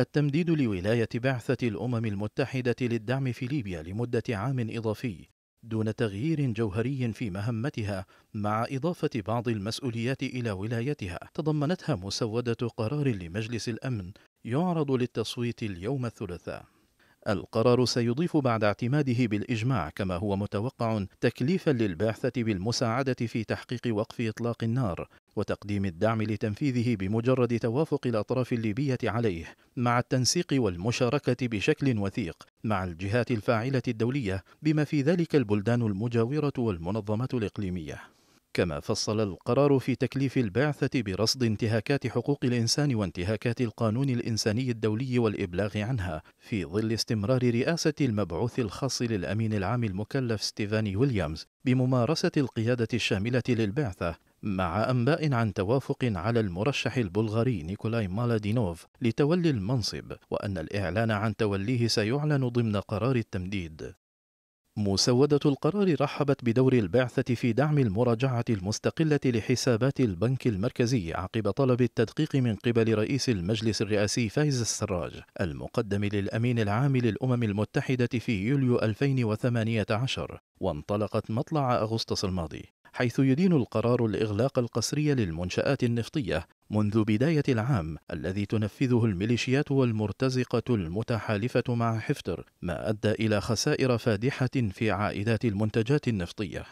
التمديد لولاية بعثة الأمم المتحدة للدعم في ليبيا لمدة عام إضافي دون تغيير جوهري في مهمتها مع إضافة بعض المسؤوليات إلى ولايتها تضمنتها مسودة قرار لمجلس الأمن يعرض للتصويت اليوم الثلاثاء القرار سيضيف بعد اعتماده بالاجماع كما هو متوقع تكليفا للبعثه بالمساعده في تحقيق وقف اطلاق النار وتقديم الدعم لتنفيذه بمجرد توافق الاطراف الليبيه عليه مع التنسيق والمشاركه بشكل وثيق مع الجهات الفاعله الدوليه بما في ذلك البلدان المجاوره والمنظمات الاقليميه كما فصل القرار في تكليف البعثة برصد انتهاكات حقوق الإنسان وانتهاكات القانون الإنساني الدولي والإبلاغ عنها في ظل استمرار رئاسة المبعوث الخاص للأمين العام المكلف ستيفاني ويليامز بممارسة القيادة الشاملة للبعثة مع أنباء عن توافق على المرشح البلغاري نيكولاي مالادينوف لتولي المنصب وأن الإعلان عن توليه سيعلن ضمن قرار التمديد مسودة القرار رحبت بدور البعثة في دعم المراجعة المستقلة لحسابات البنك المركزي عقب طلب التدقيق من قبل رئيس المجلس الرئاسي فايز السراج المقدم للأمين العام للأمم المتحدة في يوليو 2018 وانطلقت مطلع أغسطس الماضي حيث يدين القرار الإغلاق القسري للمنشآت النفطية منذ بداية العام الذي تنفذه الميليشيات والمرتزقة المتحالفة مع حفتر ما أدى إلى خسائر فادحة في عائدات المنتجات النفطية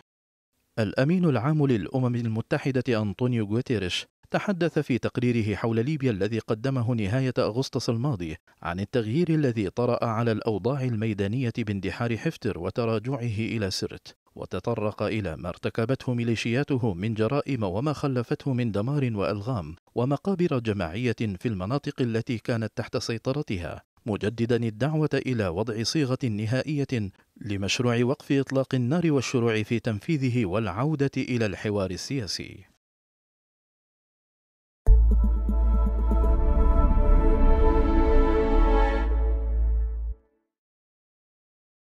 الأمين العام للأمم المتحدة أنطونيو غوتيريش تحدث في تقريره حول ليبيا الذي قدمه نهاية أغسطس الماضي عن التغيير الذي طرأ على الأوضاع الميدانية باندحار حفتر وتراجعه إلى سرت وتطرق إلى ما ارتكبته ميليشياته من جرائم وما خلفته من دمار وألغام ومقابر جماعية في المناطق التي كانت تحت سيطرتها مجددا الدعوة إلى وضع صيغة نهائية لمشروع وقف إطلاق النار والشروع في تنفيذه والعودة إلى الحوار السياسي